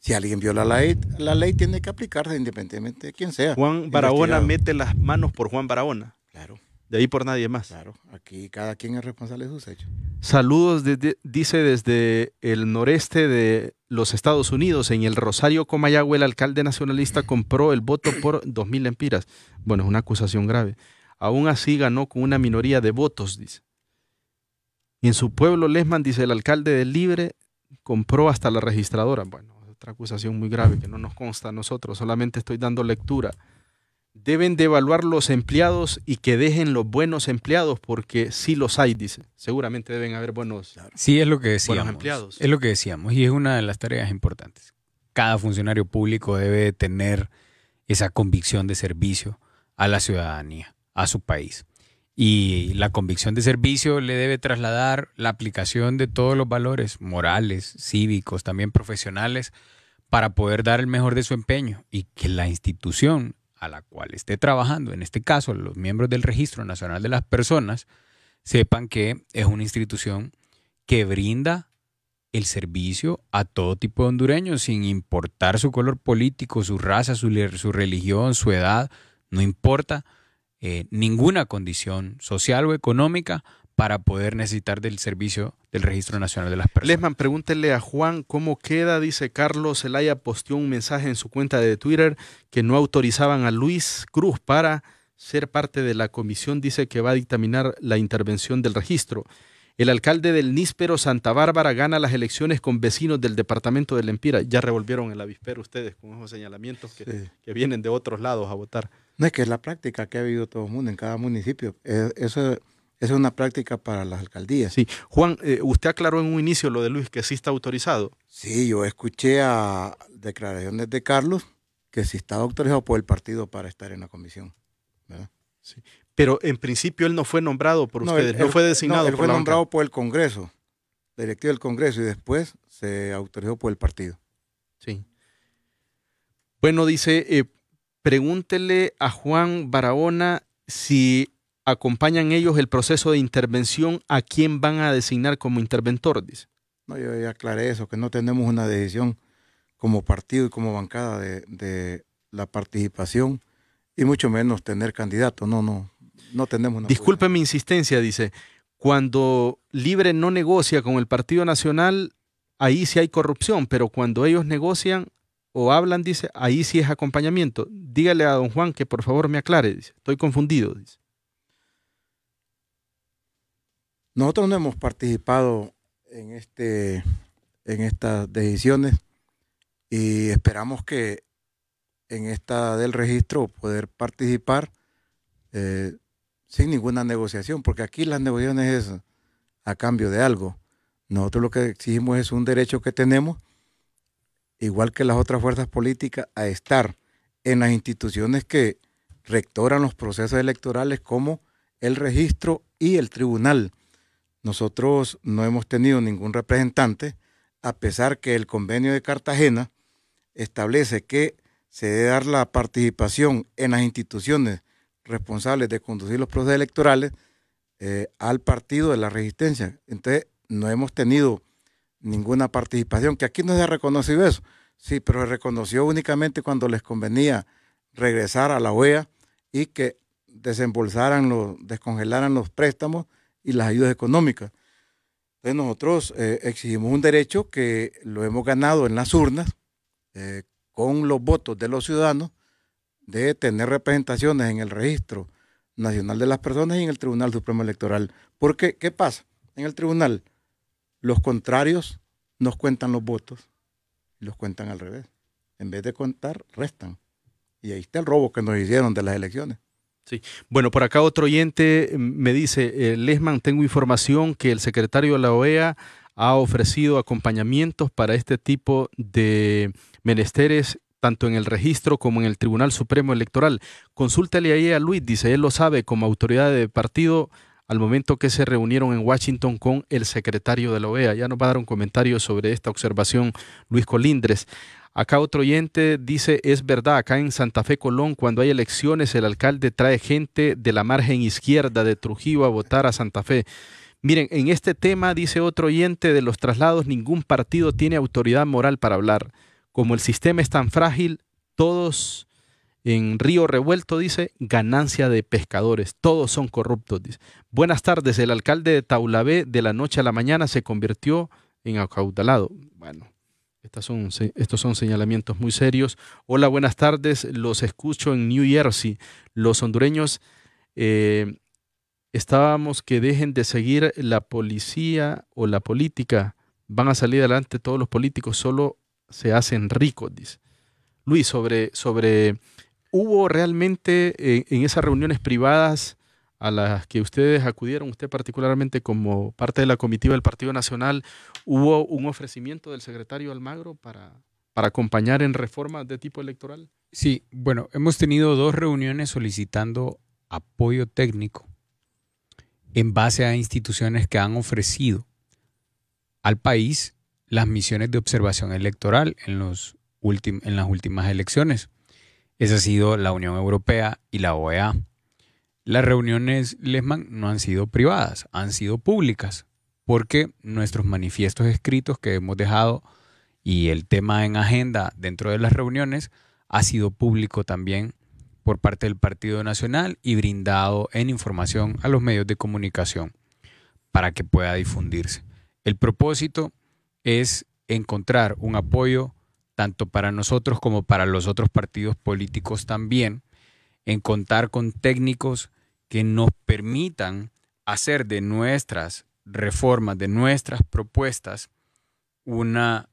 S2: Si alguien viola la ley, la ley tiene que aplicarse independientemente de quién sea. Juan Barahona mete las manos por Juan Barahona. Claro. De ahí por nadie más. Claro, aquí cada quien es responsable de sus hechos.
S1: Saludos, desde, dice desde el noreste de los Estados Unidos. En el Rosario Comayagua, el alcalde nacionalista compró el voto por 2.000 empiras. Bueno, es una acusación grave. Aún así ganó con una minoría de votos, dice. Y en su pueblo, Lesman, dice el alcalde del Libre, compró hasta la registradora. Bueno, otra acusación muy grave que no nos consta a nosotros, solamente estoy dando lectura deben de evaluar los empleados y que dejen los buenos empleados, porque si los hay, dice. Seguramente deben haber buenos,
S3: sí, es lo que decíamos, empleados. Es lo que decíamos y es una de las tareas importantes. Cada funcionario público debe tener esa convicción de servicio a la ciudadanía, a su país. Y la convicción de servicio le debe trasladar la aplicación de todos los valores morales, cívicos, también profesionales, para poder dar el mejor de su empeño y que la institución a la cual esté trabajando, en este caso los miembros del Registro Nacional de las Personas, sepan que es una institución que brinda el servicio a todo tipo de hondureños, sin importar su color político, su raza, su, religión, su edad, no importa eh, ninguna condición social o económica para poder necesitar del servicio del Registro Nacional de las Personas.
S1: Lesman, pregúntele a Juan cómo queda, dice Carlos Elaya, posteó un mensaje en su cuenta de Twitter que no autorizaban a Luis Cruz para ser parte de la comisión, dice que va a dictaminar la intervención del registro. El alcalde del Níspero, Santa Bárbara, gana las elecciones con vecinos del departamento del Empira. Ya revolvieron el avispero ustedes con esos señalamientos que,
S2: vienen de otros lados a votar. No es que es la práctica que ha habido todo el mundo en cada municipio. Eh, eso esa es una práctica para las alcaldías. Sí. Juan, eh, usted aclaró en un inicio lo de Luis, que sí está autorizado. Sí, yo escuché a declaraciones de Carlos que sí está autorizado por el partido para estar en la comisión. Sí. Pero en principio él no fue nombrado por ustedes, no fue designado. No, él fue nombrado por el Congreso, directivo del Congreso, y después se autorizó por el partido. Sí. Bueno, dice, eh, pregúntele a Juan Barahona si
S1: acompañan ellos el proceso de intervención a quién van a designar como interventor, dice.
S2: No, yo ya aclaré eso, que no tenemos una decisión como partido y como bancada de, la participación y mucho menos tener candidato. No, no, no tenemos una. Disculpe
S1: mi insistencia, dice. Cuando Libre no negocia con el Partido Nacional, ahí sí hay corrupción, pero cuando ellos negocian o hablan, dice, ahí sí es acompañamiento. Dígale a don Juan que por favor me aclare, dice. Estoy confundido, dice.
S2: Nosotros no hemos participado en, este, en estas decisiones y esperamos que en esta del registro poder participar eh, sin ninguna negociación, porque aquí las negociaciones es a cambio de algo. Nosotros lo que exigimos es un derecho que tenemos, igual que las otras fuerzas políticas, a estar en las instituciones que rectoran los procesos electorales como el registro y el tribunal nosotros no hemos tenido ningún representante, a pesar que el convenio de Cartagena establece que se debe dar la participación en las instituciones responsables de conducir los procesos electorales eh, al partido de la resistencia. Entonces, no hemos tenido ninguna participación, que aquí no se ha reconocido eso. Sí, pero se reconoció únicamente cuando les convenía regresar a la OEA y que desembolsaran, los, descongelaran los préstamos y las ayudas económicas. Entonces nosotros eh, exigimos un derecho que lo hemos ganado en las urnas eh, con los votos de los ciudadanos de tener representaciones en el registro nacional de las personas y en el Tribunal Supremo Electoral. Porque, ¿qué pasa? En el tribunal, los contrarios nos cuentan los votos y los cuentan al revés. En vez de contar, restan. Y ahí está el robo que nos hicieron de las elecciones.
S1: Sí. Bueno, por acá otro oyente eh, me dice, eh, Lesman, tengo información que el secretario de la OEA ha ofrecido acompañamientos para este tipo de menesteres tanto en el registro como en el Tribunal Supremo Electoral. Consúltale ahí a Luis, dice, él lo sabe como autoridad de partido al momento que se reunieron en Washington con el secretario de la OEA. Ya nos va a dar un comentario sobre esta observación Luis Colindres. Acá otro oyente dice, es verdad, acá en Santa Fe Colón, cuando hay elecciones, el alcalde trae gente de la margen izquierda de Trujillo a votar a Santa Fe. Miren, en este tema, dice otro oyente, de los traslados, ningún partido tiene autoridad moral para hablar. Como el sistema es tan frágil, todos en Río Revuelto, dice, ganancia de pescadores, todos son corruptos, dice. Buenas tardes, el alcalde de Taulabé de la noche a la mañana se convirtió en acaudalado. Bueno, estos son señalamientos muy serios. Hola, buenas tardes. Los escucho en New Jersey. Los hondureños eh, estábamos que dejen de seguir la policía o la política. Van a salir adelante todos los políticos, solo se hacen ricos, dice. Luis, sobre, sobre ¿hubo realmente eh, en esas reuniones privadas a las que ustedes acudieron, usted particularmente como parte de la comitiva del Partido Nacional, ¿hubo un ofrecimiento del secretario Almagro para,
S3: para acompañar en
S1: reformas de tipo electoral?
S3: Sí, bueno, hemos tenido dos reuniones solicitando apoyo técnico en base a instituciones que han ofrecido al país las misiones de observación electoral en, los en las últimas elecciones. Esa ha sido la Unión Europea y la OEA. Las reuniones Lesman no han sido privadas, han sido públicas, porque nuestros manifiestos escritos que hemos dejado y el tema en agenda dentro de las reuniones ha sido público también por parte del Partido Nacional y brindado en información a los medios de comunicación para que pueda difundirse. El propósito es encontrar un apoyo tanto para nosotros como para los otros partidos políticos también, en contar con técnicos que nos permitan hacer de nuestras reformas, de nuestras propuestas, una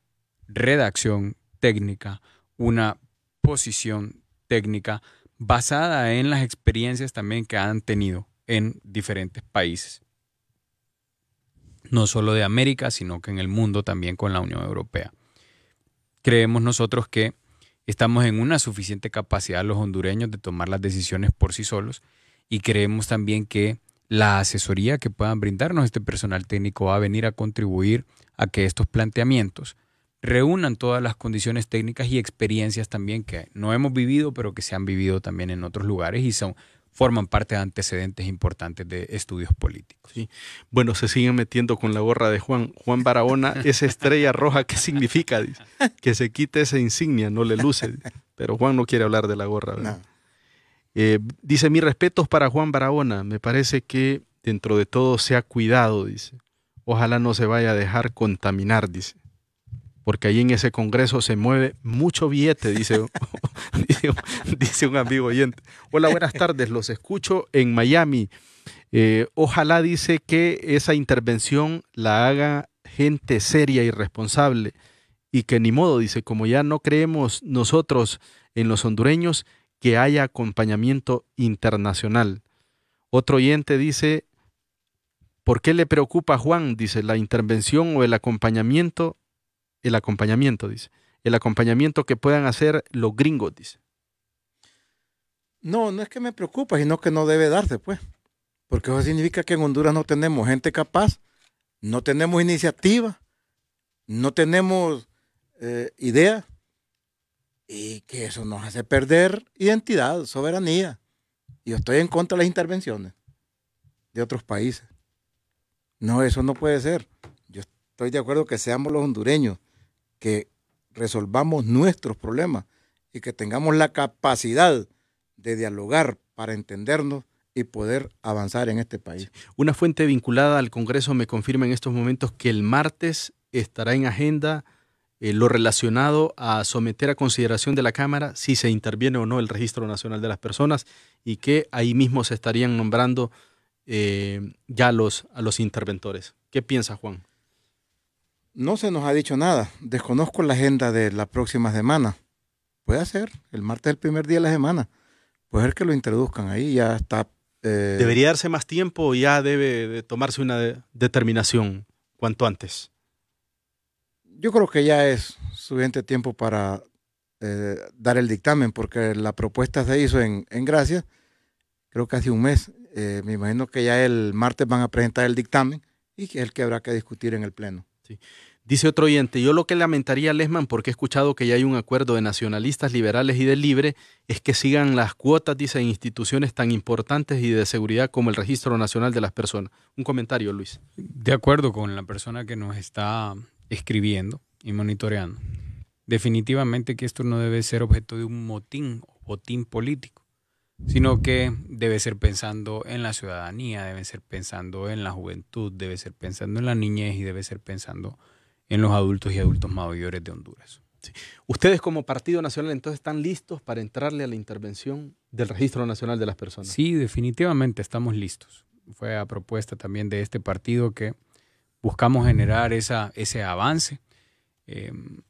S3: redacción técnica, una posición técnica basada en las experiencias también que han tenido en diferentes países, no solo de América, sino que en el mundo también con la Unión Europea. Creemos nosotros que estamos en una suficiente capacidad los hondureños de tomar las decisiones por sí solos y creemos también que la asesoría que puedan brindarnos este personal técnico va a venir a contribuir a que estos planteamientos reúnan todas las condiciones técnicas y experiencias también que no hemos vivido, pero que se han vivido también en otros lugares y son forman parte de antecedentes importantes de estudios políticos. Bueno, se siguen metiendo con la gorra de Juan. Juan Barahona,
S1: esa estrella roja, ¿qué significa? que se quite esa insignia, no le luce. Pero Juan no quiere hablar de la gorra. Eh, dice, mis respetos para Juan Barahona, me parece que dentro de todo se ha cuidado, dice. Ojalá no se vaya a dejar contaminar, dice. Porque ahí en ese congreso se mueve mucho billete, dice, dice, un amigo oyente. Hola, buenas tardes, los escucho en Miami. Eh, ojalá dice que esa intervención la haga gente seria y responsable y que ni modo, dice, como ya no creemos nosotros en los hondureños, que haya acompañamiento internacional. Otro oyente dice, ¿por qué le preocupa a Juan? Dice, la intervención o el acompañamiento, el acompañamiento, dice, el acompañamiento que puedan hacer los gringos, dice.
S2: No, no es que me preocupa, sino que no debe darse, pues. Porque eso significa que en Honduras no tenemos gente capaz, no tenemos iniciativa, no tenemos eh, idea, ideas, y que eso nos hace perder identidad, soberanía. Yo estoy en contra de las intervenciones de otros países. No, eso no puede ser. Yo estoy de acuerdo que seamos los hondureños, que resolvamos nuestros problemas y que tengamos la capacidad de dialogar para entendernos y poder avanzar en este país. Una fuente vinculada al Congreso me confirma en estos momentos que el martes
S1: estará en agenda eh, lo relacionado a someter a consideración de la Cámara si se interviene o no el Registro Nacional de las Personas y que ahí mismo se estarían nombrando eh, ya los, a los interventores. ¿Qué piensa Juan?
S2: No se nos ha dicho nada. Desconozco la agenda de la próxima semana. Puede ser, el martes el primer día de la semana. Puede ser que lo introduzcan ahí, ya está. Eh, ¿Debería darse más
S1: tiempo o ya debe de tomarse una determinación cuanto antes?
S2: yo creo que ya es suficiente tiempo para eh, dar el dictamen, porque la propuesta se hizo en, en Gracia, creo que hace un mes. Eh, me imagino que ya el martes van a presentar el dictamen y que es el que habrá que discutir en el Pleno. Sí.
S1: Dice otro oyente, yo lo que lamentaría, Lesman, porque he escuchado que ya hay un acuerdo de nacionalistas, liberales y del libre, es que sigan las cuotas, dice, en instituciones tan importantes y de seguridad como el Registro
S3: Nacional de las Personas. Un comentario, Luis. De acuerdo con la persona que nos está escribiendo y monitoreando. Definitivamente que esto no debe ser objeto de un motín o botín político, sino que debe ser pensando en la ciudadanía, debe ser pensando en la juventud, debe ser pensando en la niñez y debe ser pensando en los adultos y adultos mayores de Honduras. Ustedes como Partido Nacional entonces están listos para entrarle
S1: a la intervención
S3: del Registro Nacional de las Personas. Sí, definitivamente estamos listos. Fue a propuesta también de este partido que buscamos generar esa, ese avance. Em,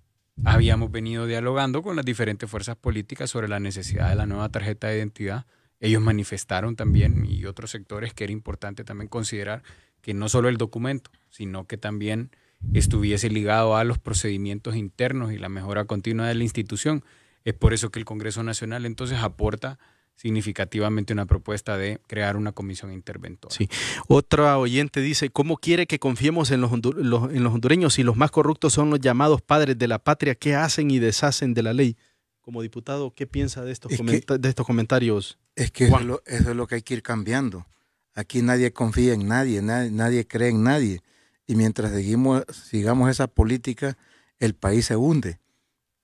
S3: habíamos venido dialogando con las diferentes fuerzas políticas sobre la necesidad de la nueva tarjeta de identidad. Ellos manifestaron también y otros sectores que era importante también considerar que no solo el documento, sino que también estuviese ligado a los procedimientos internos y la mejora continua de la institución. Es por eso que el Congreso Nacional entonces aporta significativamente una propuesta de crear una comisión interventora. Sí. Otra oyente dice, ¿cómo quiere que confiemos en los, hondureños si los más
S1: corruptos son los llamados padres de la patria que hacen y deshacen de la ley? Como diputado, ¿qué
S2: piensa de estos, de estos comentarios? Es que eso es, lo, que hay que ir cambiando. Aquí nadie confía en nadie, nadie, cree en nadie. Y mientras seguimos, sigamos esa política, el país se hunde.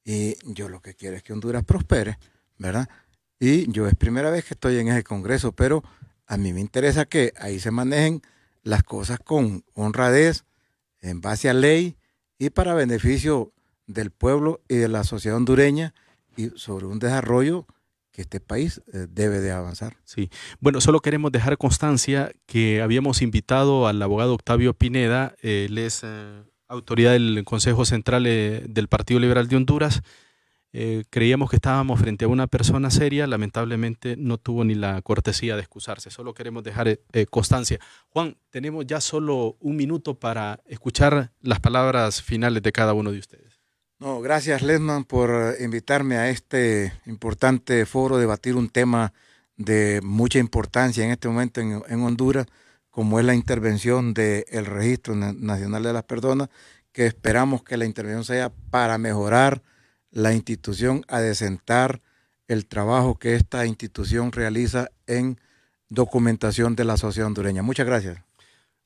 S2: Y yo lo que quiero es que Honduras prospere, ¿verdad? Y yo es primera vez que estoy en ese Congreso, pero a mí me interesa que ahí se manejen las cosas con honradez, en base a ley y para beneficio del pueblo y de la sociedad hondureña y sobre un desarrollo que este país eh, debe de avanzar. Sí, bueno, solo queremos dejar constancia
S1: que habíamos invitado al abogado Octavio Pineda, él es eh, autoridad del Consejo Central eh, del Partido Liberal de Honduras, eh, creíamos que estábamos frente a una persona seria, lamentablemente no tuvo ni la cortesía de excusarse, solo queremos dejar eh, eh, constancia. Juan, tenemos ya solo un minuto para escuchar las palabras finales de cada uno de ustedes.
S2: No, gracias Lesman por invitarme a este importante foro, debatir un tema de mucha importancia en este momento en, Honduras, como es la intervención del Registro Nacional de las Personas, que esperamos que la intervención sea para mejorar la institución a sentar el trabajo que esta institución realiza en documentación de la sociedad hondureña. Muchas gracias.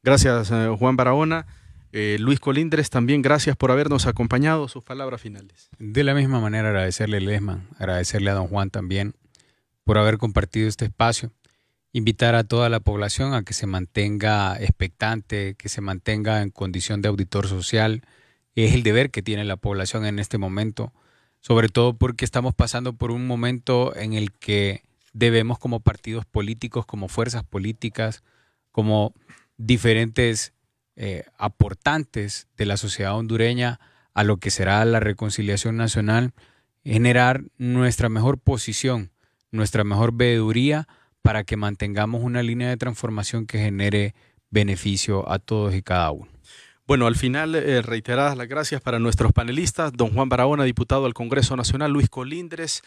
S1: Gracias, eh, Juan Barahona. Eh, Luis Colindres, también gracias por habernos acompañado. Sus palabras finales.
S3: De la misma manera, agradecerle a Lesman, agradecerle a don Juan también por haber compartido este espacio. Invitar a toda la población a que se mantenga expectante, que se mantenga en condición de auditor social. Es el deber que tiene la población en este momento sobre todo porque estamos pasando por un momento en el que debemos como partidos políticos, como fuerzas políticas, como diferentes eh, aportantes de la sociedad hondureña a lo que será la reconciliación nacional, generar nuestra mejor posición, nuestra mejor veeduría para que mantengamos una línea de transformación que genere beneficio a todos y cada uno.
S1: Bueno, al final, eh, reiteradas las gracias para nuestros panelistas, don Juan Barahona, diputado al Congreso Nacional, Luis Colindres,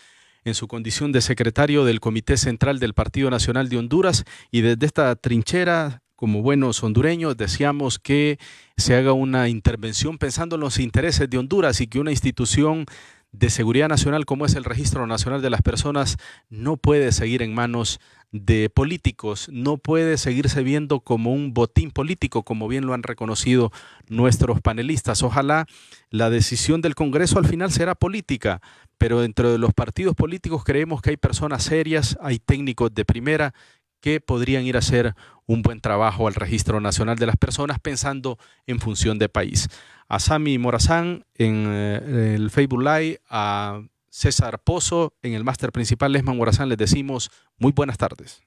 S1: en su condición de secretario del Comité Central del Partido Nacional de Honduras, y desde esta trinchera como buenos hondureños, deseamos que se haga una intervención pensando en los intereses de Honduras y que una institución de seguridad nacional como es el Registro Nacional de las Personas no puede seguir en manos de políticos no puede seguirse viendo como un botín político, como bien lo han reconocido nuestros panelistas. Ojalá la decisión del Congreso al final será política, pero dentro de los partidos políticos creemos que hay personas serias, hay técnicos de primera que podrían ir a hacer un buen trabajo al Registro Nacional de las Personas pensando en función de país. A Sami Morazán en eh, el Facebook Live, a César Pozo. En el máster principal Lesman Morazán les decimos muy buenas tardes.